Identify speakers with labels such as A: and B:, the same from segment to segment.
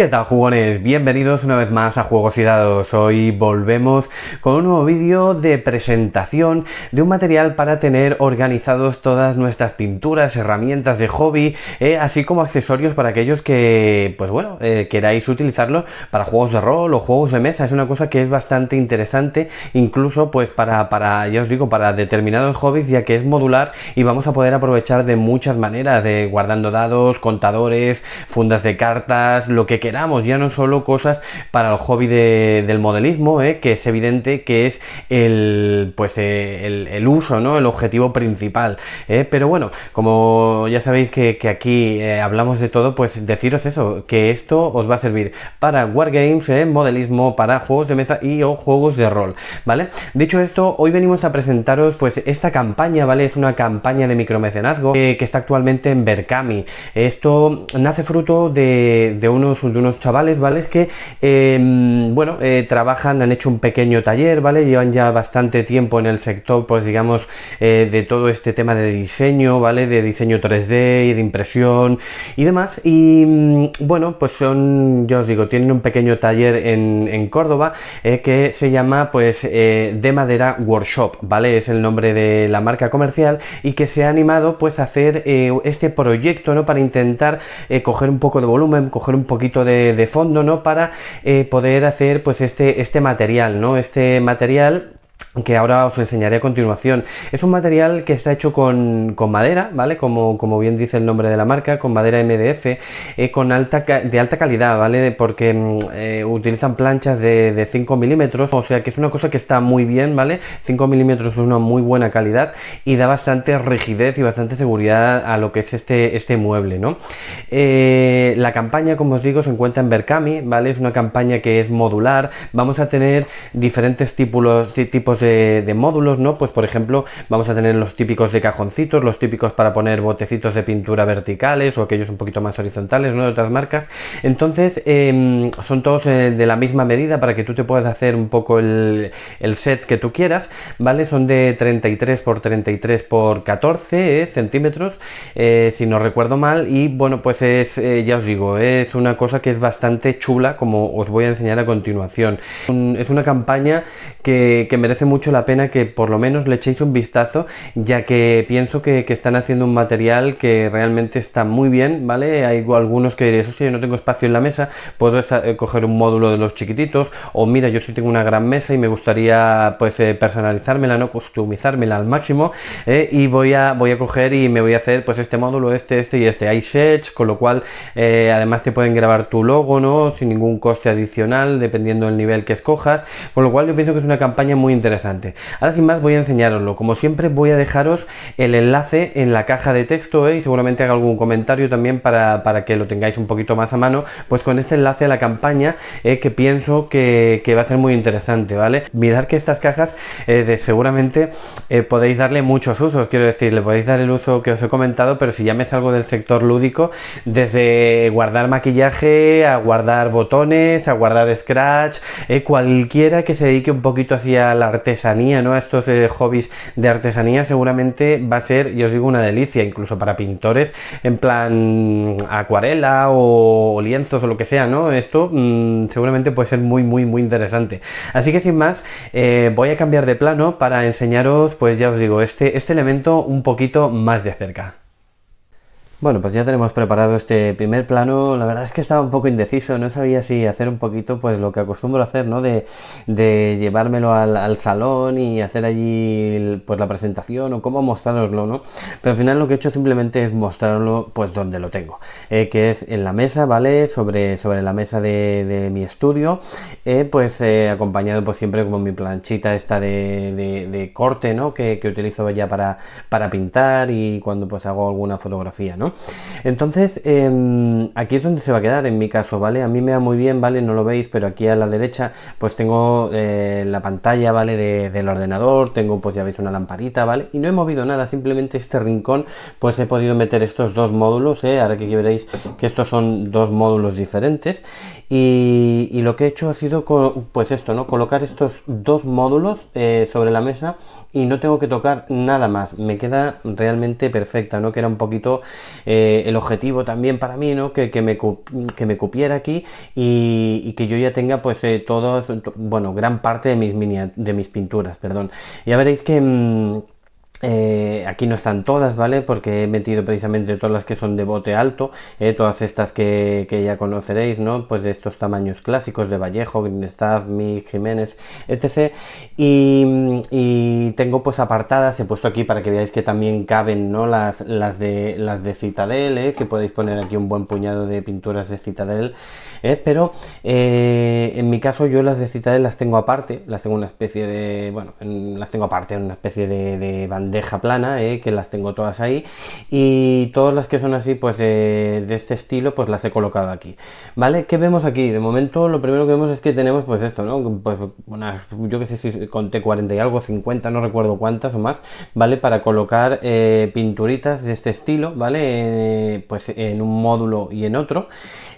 A: ¿Qué tal jugones? Bienvenidos una vez más a Juegos y Dados. Hoy volvemos con un nuevo vídeo de presentación de un material para tener organizados todas nuestras pinturas, herramientas de hobby, eh, así como accesorios para aquellos que, pues bueno, eh, queráis utilizarlo para juegos de rol o juegos de mesa. Es una cosa que es bastante interesante, incluso pues para, para ya os digo, para determinados hobbies, ya que es modular y vamos a poder aprovechar de muchas maneras, de guardando dados, contadores, fundas de cartas, lo que queráis ya no solo cosas para el hobby de, del modelismo, eh, que es evidente que es el, pues, eh, el, uso, ¿no? el objetivo principal. Eh. Pero bueno, como ya sabéis que, aquí hablamos de todo, pues deciros eso, que esto os va a servir para wargames, modelismo, para juegos de mesa y o juegos de rol. ¿vale? Dicho esto, hoy venimos a presentaros pues esta campaña, ¿vale? Es una campaña de micromecenazgo que está actualmente en Berkami. Esto nace fruto de, de unos de unos chavales, ¿vale? Es que, em, bueno, eh, trabajan, han hecho un pequeño taller, ¿vale? Llevan ya bastante tiempo en el sector, pues digamos, eh, de todo este tema de diseño, ¿vale? De diseño 3D y de impresión y demás. Y mm, bueno, pues son, ya os digo, tienen un pequeño taller en, en Córdoba eh, que se llama, pues, de madera workshop, ¿vale? Es el nombre de la marca comercial y que se ha animado, pues, a hacer este proyecto, ¿no? Para intentar coger un poco de volumen, coger un poquito de, fondo, ¿no? Para eh, poder hacer pues este, este material, ¿no? Este material que ahora os enseñaré a continuación. Es un material que está hecho con, madera, ¿vale? Como, como, bien dice el nombre de la marca, con madera MDF, eh, con alta, de alta calidad, ¿vale? Porque mm, eh, utilizan planchas de, 5 milímetros, o sea que es una cosa que está muy bien, ¿vale? 5 milímetros es una muy buena calidad y da bastante rigidez y bastante seguridad a lo que es este, este mueble, ¿no? Eh, la campaña, como os digo, se encuentra en Berkami, ¿vale? Es una campaña que es modular, vamos a tener diferentes tipos, tipos de módulos, ¿no? Pues por ejemplo, vamos a tener los típicos de cajoncitos, los típicos para poner botecitos de pintura verticales o aquellos un poquito más horizontales, ¿no? De otras marcas. Entonces, em, son todos eh, de la misma medida para que tú te puedas hacer un poco el, set que tú quieras, ¿vale? Son de 33 por 33 por 14 eh, centímetros, eh, si no recuerdo mal, y bueno, pues es, ya os digo, es una cosa que es bastante chula, como os voy a enseñar a continuación. es una campaña que merece mucho la pena que por lo menos le echéis un vistazo, ya que pienso que, están haciendo un material que realmente está muy bien, ¿vale? Hay algunos que diréis, si yo no tengo espacio en la mesa, puedo eh, coger un módulo de los chiquititos, o mira, yo sí tengo una gran mesa y me gustaría pues eh, personalizármela, ¿no? Customizármela al máximo, eh, y voy a, voy a coger y me voy a hacer pues este módulo, este, este y este. Hay sets, con lo cual eh, además te pueden grabar tu logo, ¿no? Sin ningún coste adicional, dependiendo del nivel que escojas, con lo cual yo pienso que es una campaña muy interesante Ahora sin más voy a enseñaroslo. Como siempre voy a dejaros el enlace en la caja de texto ¿eh? y seguramente haga algún comentario también para, para, que lo tengáis un poquito más a mano. Pues con este enlace a la campaña ¿eh? que pienso que, va a ser muy interesante, ¿vale? mirar que estas cajas eh, seguramente podéis darle muchos usos. Quiero decir, le podéis dar el uso que os he comentado, pero si ya me salgo del sector lúdico, desde guardar maquillaje a guardar botones, a guardar scratch, cualquiera que se dedique un poquito hacia el arte artesanía, ¿no? A estos eh, hobbies de artesanía, seguramente va a ser, yo os digo, una delicia, incluso para pintores en plan mm, acuarela o, lienzos o lo que sea, ¿no? Esto mm, seguramente puede ser muy, muy, muy interesante. Así que sin más, eh, voy a cambiar de plano para enseñaros, pues ya os digo, este, este elemento un poquito más de cerca. Bueno, pues ya tenemos preparado este primer plano. La verdad es que estaba un poco indeciso, no sabía si hacer un poquito pues lo que acostumbro a hacer, ¿no? De, llevármelo al, salón y hacer allí pues la presentación o cómo mostraroslo, ¿no? Pero al final lo que he hecho simplemente es mostrarlo pues donde lo tengo, eh, que es en la mesa, ¿vale? Sobre, sobre la mesa de, mi estudio, eh, pues eh, acompañado pues siempre como mi planchita esta de, corte, ¿no? Que, que, utilizo ya para, para pintar y cuando pues hago alguna fotografía, ¿no? Entonces, em, aquí es donde se va a quedar en mi caso, ¿vale? A mí me va muy bien, ¿vale? No lo veis, pero aquí a la derecha pues tengo eh, la pantalla, ¿vale? del ordenador, tengo pues ya veis una lamparita, ¿vale? Y no he movido nada, simplemente este rincón pues he podido meter estos dos módulos, ¿eh? Ahora que veréis que estos son dos módulos diferentes y, lo que he hecho ha sido pues esto, ¿no? Colocar estos dos módulos eh, sobre la mesa y no tengo que tocar nada más. Me queda realmente perfecta, ¿no? Que era un poquito eh, el objetivo también para mí, ¿no? Que, que me, que cupiera aquí y, que yo ya tenga pues eh, todos, bueno, gran parte de mis, de mis pinturas, perdón. Ya veréis que... Mm, eh, aquí no están todas, ¿vale? Porque he metido precisamente todas las que son de bote alto, eh, todas estas que, ya conoceréis, ¿no? Pues de estos tamaños clásicos de Vallejo, Greenstaff, Mix, Jiménez, etc. Y, tengo pues apartadas, he puesto aquí para que veáis que también caben, ¿no? Las, de, las de Citadel, ¿eh? que podéis poner aquí un buen puñado de pinturas de Citadel, ¿eh? pero en mi caso yo las de Citadel las tengo aparte, las tengo una especie de, bueno, las tengo aparte en una especie de, de bandera deja plana, eh, que las tengo todas ahí. Y todas las que son así, pues de, este estilo, pues las he colocado aquí. ¿Vale? ¿Qué vemos aquí? De momento lo primero que vemos es que tenemos pues esto, ¿no? Pues yo que sé si conté 40 y algo, 50, no recuerdo cuántas o más, ¿vale? Para colocar eh, pinturitas de este estilo, ¿vale? Eh, pues en un módulo y en otro.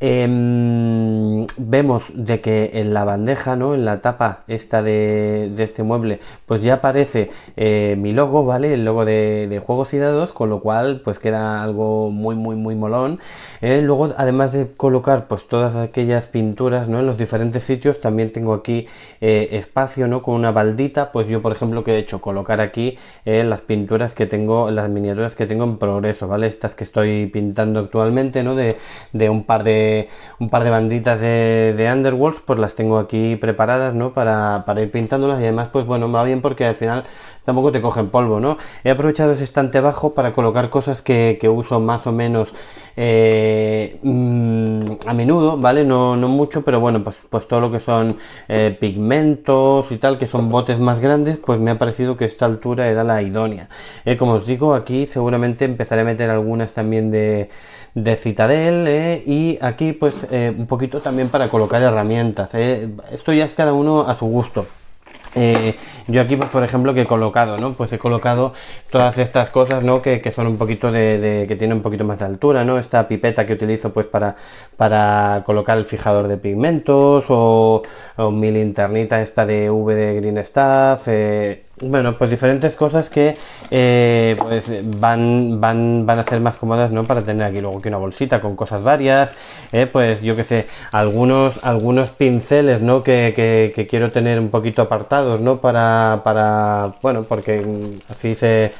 A: Em, vemos de que en la bandeja, ¿no? En la tapa esta de, este mueble, pues ya aparece eh, mi logo, ¿vale? El logo de, Juegos y Dados, con lo cual pues queda algo muy, muy, muy molón. Eh, luego, además de colocar pues todas aquellas pinturas, ¿no? En los diferentes sitios, también tengo aquí eh, espacio, ¿no? Con una baldita, pues yo, por ejemplo, que he hecho colocar aquí las pinturas que tengo, las miniaturas que tengo en progreso, ¿vale? Estas que estoy pintando actualmente, ¿no? de un par de un par de banditas de, de Underworlds, pues las tengo aquí preparadas, ¿no? Para, para ir pintándolas y además, pues bueno, va bien porque al final tampoco te cogen polvo, ¿no? He aprovechado ese estante bajo para colocar cosas que, uso más o menos eh, mm, a menudo, ¿vale? No, no mucho, pero bueno, pues, pues todo lo que son eh, pigmentos y tal, que son botes más grandes, pues me ha parecido que esta altura era la idónea. Eh, como os digo, aquí seguramente empezaré a meter algunas también de, de Citadel y aquí aquí pues eh, un poquito también para colocar herramientas. Eh. Esto ya es cada uno a su gusto. Eh, yo aquí, pues, por ejemplo, que he colocado, ¿no? Pues he colocado todas estas cosas, ¿no? Que, son un poquito de, que tiene un poquito más de altura, ¿no? Esta pipeta que utilizo, pues, para, para colocar el fijador de pigmentos o, mi linternita esta de V de Green Staff, bueno, pues diferentes cosas que eh, pues van, van, a ser más cómodas, ¿no? Para tener aquí luego que una bolsita con cosas varias, eh, pues yo que sé, algunos, algunos pinceles, ¿no? Que, quiero tener un poquito apartados, ¿no? Para, bueno, porque así se...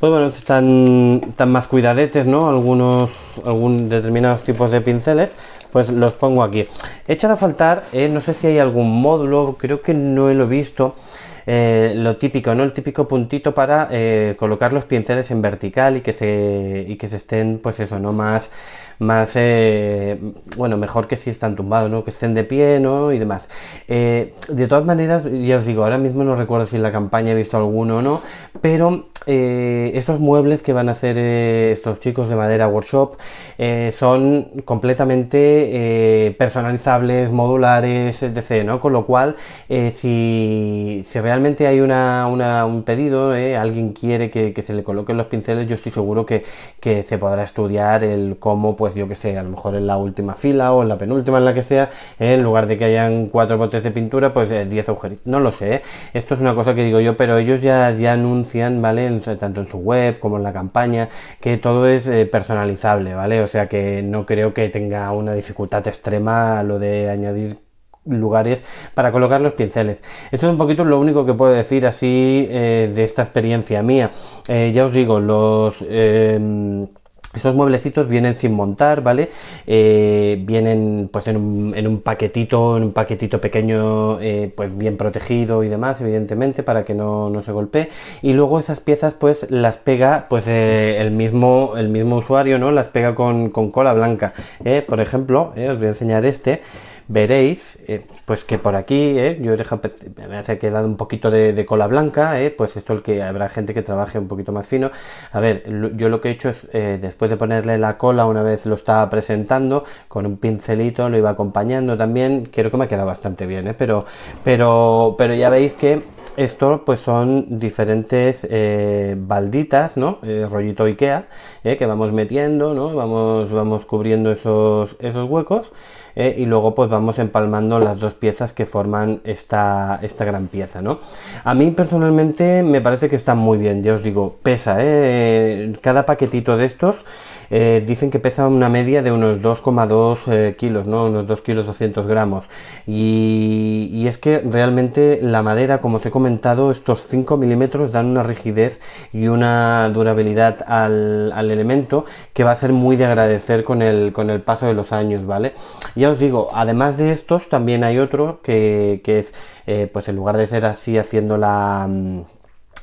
A: Pues bueno, están, están más cuidadetes, ¿no? Algunos, algún determinados tipos de pinceles, pues los pongo aquí. He echado a faltar, eh, no sé si hay algún módulo, creo que no lo he visto, eh, lo típico, ¿no? El típico puntito para eh, colocar los pinceles en vertical y que se, y que se estén, pues eso, ¿no? Más más, bueno, mejor que si están tumbados, ¿no? Que estén de pie, ¿no? Y demás. Eh, de todas maneras, ya os digo, ahora mismo no recuerdo si en la campaña he visto alguno o no, pero eh, estos muebles que van a hacer eh, estos chicos de Madera Workshop son completamente personalizables, modulares, etc., ¿no? Con lo cual, si, realmente hay un pedido, alguien quiere que, se le coloquen los pinceles, yo estoy seguro que, que se podrá estudiar el cómo, pues, pues yo que sé, a lo mejor en la última fila o en la penúltima, en la que sea, en lugar de que hayan cuatro botes de pintura, pues 10 eh, agujeritos. No lo sé, ¿eh? esto es una cosa que digo yo, pero ellos ya, ya anuncian, ¿vale? tanto en su web como en la campaña, que todo es eh, personalizable, ¿vale? O sea que no creo que tenga una dificultad extrema lo de añadir lugares para colocar los pinceles. Esto es un poquito lo único que puedo decir así de esta experiencia mía. ya os digo, los... Em, estos mueblecitos vienen sin montar, ¿vale? Eh, vienen pues en un, paquetito, en un paquetito pequeño, eh, pues bien protegido y demás, evidentemente, para que no, se golpee. Y luego esas piezas, pues las pega, pues eh, el mismo, el mismo usuario, ¿no? Las pega con, con cola blanca. Por ejemplo, os voy a enseñar este veréis eh, pues que por aquí eh, yo he dejado, pues, me ha quedado un poquito de, cola blanca eh, pues esto el que habrá gente que trabaje un poquito más fino a ver yo lo que he hecho es después de ponerle la cola una vez lo estaba presentando con un pincelito lo iba acompañando también creo que me ha quedado bastante bien pero pero pero ya veis que esto pues son diferentes eh, balditas, ¿no? Eh, rollito Ikea, eh, que vamos metiendo, ¿no? Vamos, vamos cubriendo esos, esos huecos y luego pues vamos empalmando las dos piezas que forman esta, gran pieza, ¿no? A mí personalmente me parece que está muy bien, ya os digo, pesa, Cada paquetito de estos eh, dicen que pesa una media de unos 2,2 eh, kilos, ¿no? Unos 2 kilos 200 gramos. Y, es que realmente la madera, como os he comentado, estos 5 milímetros dan una rigidez y una durabilidad al, elemento que va a ser muy de agradecer con el, con el paso de los años, ¿vale? Ya os digo, además de estos, también hay otro que, es, eh, pues en lugar de ser así haciendo la... Mm,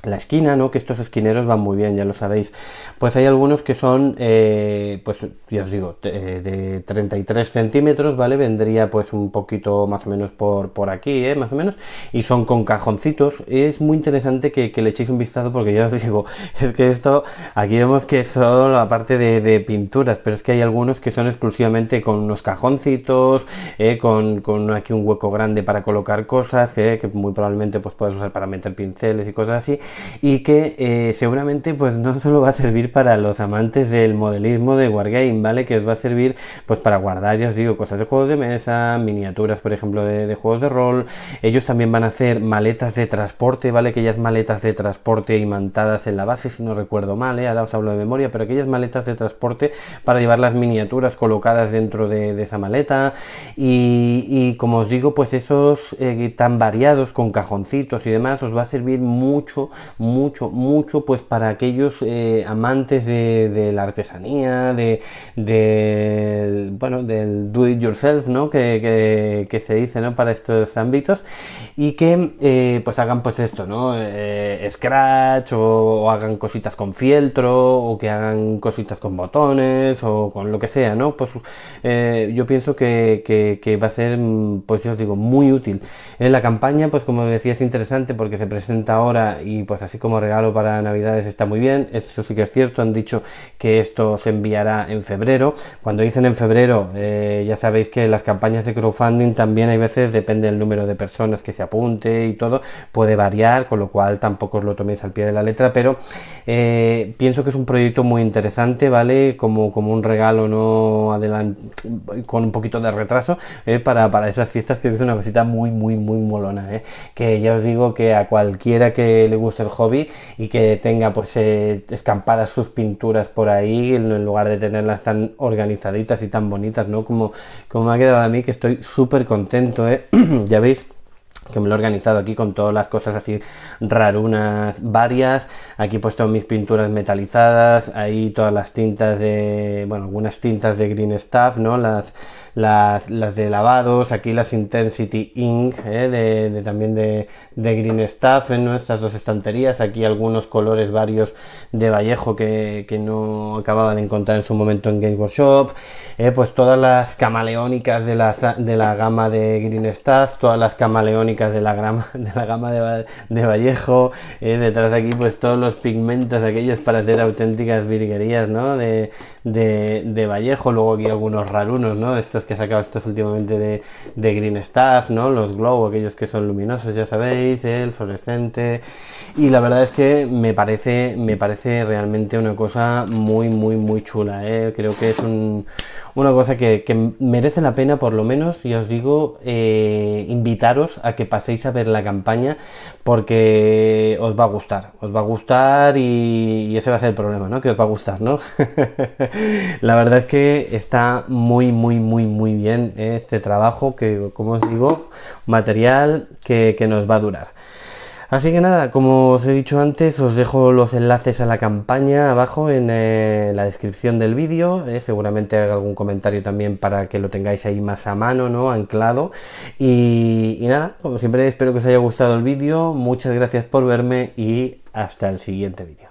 A: la esquina, ¿no? Que estos esquineros van muy bien, ya lo sabéis. Pues hay algunos que son, eh, pues ya os digo, eh, de, 33 centímetros, ¿vale? Vendría pues un poquito más o menos por, por aquí, ¿eh? Más o menos. Y son con cajoncitos. Es muy interesante que, le echéis un vistazo porque ya os digo, es que esto, aquí vemos que son solo la parte de, pinturas, pero es que hay algunos que son exclusivamente con unos cajoncitos, eh, con, aquí un hueco grande para colocar cosas, que, que muy probablemente pues puedes usar para meter pinceles y cosas así y que eh, seguramente pues no solo va a servir para los amantes del modelismo de Wargame, ¿vale? Que os va a servir pues para guardar, ya os digo, cosas de juegos de mesa, miniaturas, por ejemplo, de, juegos de rol. Ellos también van a hacer maletas de transporte, ¿vale? Aquellas maletas de transporte imantadas en la base, si no recuerdo mal, ¿eh? Ahora os hablo de memoria, pero aquellas maletas de transporte para llevar las miniaturas colocadas dentro de, esa maleta. Y, como os digo, pues esos eh, tan variados con cajoncitos y demás os va a servir mucho mucho, mucho, pues para aquellos eh, amantes de, la artesanía, de, bueno, del do it yourself, ¿no? Que, se dice, ¿no? Para estos ámbitos y que eh, pues hagan pues esto, ¿no? Eh, scratch o, hagan cositas con fieltro o que hagan cositas con botones o con lo que sea, ¿no? Pues yo pienso que, que va a ser, pues yo os digo, muy útil. En la campaña, pues como decía, es interesante porque se presenta ahora y pues así como regalo para Navidades está muy bien, eso sí que es cierto, han dicho que esto se enviará en febrero. Cuando dicen en febrero, eh, ya sabéis que las campañas de crowdfunding también hay veces, depende del número de personas que se apunte y todo, puede variar, con lo cual tampoco os lo toméis al pie de la letra, pero eh, pienso que es un proyecto muy interesante, ¿vale? Como, como un regalo no con un poquito de retraso eh, para, esas fiestas que es una cosita muy, muy, muy molona, Que ya os digo que a cualquiera que le guste el hobby y que tenga pues eh, escampadas sus pinturas por ahí en lugar de tenerlas tan organizaditas y tan bonitas, ¿no? Como, como me ha quedado a mí que estoy súper contento, ¿eh? ya veis que me lo he organizado aquí con todas las cosas así rarunas varias. Aquí he puesto mis pinturas metalizadas, ahí todas las tintas de, bueno, algunas tintas de Green Stuff, ¿no? Las, las, de lavados, aquí las Intensity Ink, ¿eh? de, también de, Green Stuff, en nuestras dos estanterías, aquí algunos colores varios de Vallejo que, no acababa de encontrar en su momento en Game Workshop, eh, pues todas las camaleónicas de la, de la gama de Green Stuff, todas las camaleónicas de la, gama de, Vallejo, eh, detrás de aquí pues todos los pigmentos aquellos para hacer auténticas virguerías, ¿no? De, Vallejo, luego aquí algunos rarunos, ¿no? Estos que he sacado estos últimamente de, Green Staff, ¿no? Los glow, aquellos que son luminosos, ya sabéis, el fluorescente, y la verdad es que me parece, me parece realmente una cosa muy, muy, muy chula, ¿eh? Creo que es un, una cosa que, merece la pena, por lo menos, y os digo, eh, invitaros a que paséis a ver la campaña porque os va a gustar, os va a gustar y, ese va a ser el problema, ¿no? Que os va a gustar, ¿no? la verdad es que está muy, muy, muy, muy bien eh, este trabajo que, como os digo, material que nos va a durar. Así que nada, como os he dicho antes, os dejo los enlaces a la campaña abajo en eh, la descripción del vídeo. Eh, seguramente haga algún comentario también para que lo tengáis ahí más a mano, ¿no? Anclado. y nada, como siempre espero que os haya gustado el vídeo. Muchas gracias por verme y hasta el siguiente vídeo.